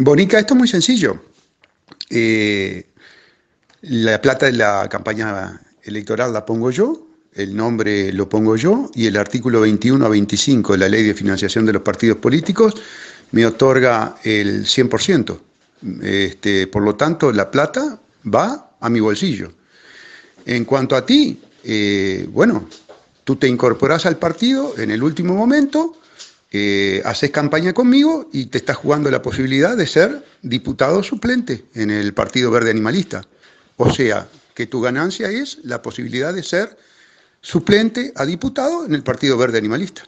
Bonica, esto es muy sencillo. Eh, la plata de la campaña electoral la pongo yo, el nombre lo pongo yo y el artículo 21 a 25 de la ley de financiación de los partidos políticos me otorga el 100%. Este, por lo tanto, la plata va a mi bolsillo. En cuanto a ti, eh, bueno, tú te incorporas al partido en el último momento, eh, haces campaña conmigo y te estás jugando la posibilidad de ser diputado suplente en el Partido Verde Animalista. O sea, que tu ganancia es la posibilidad de ser suplente a diputado en el Partido Verde Animalista.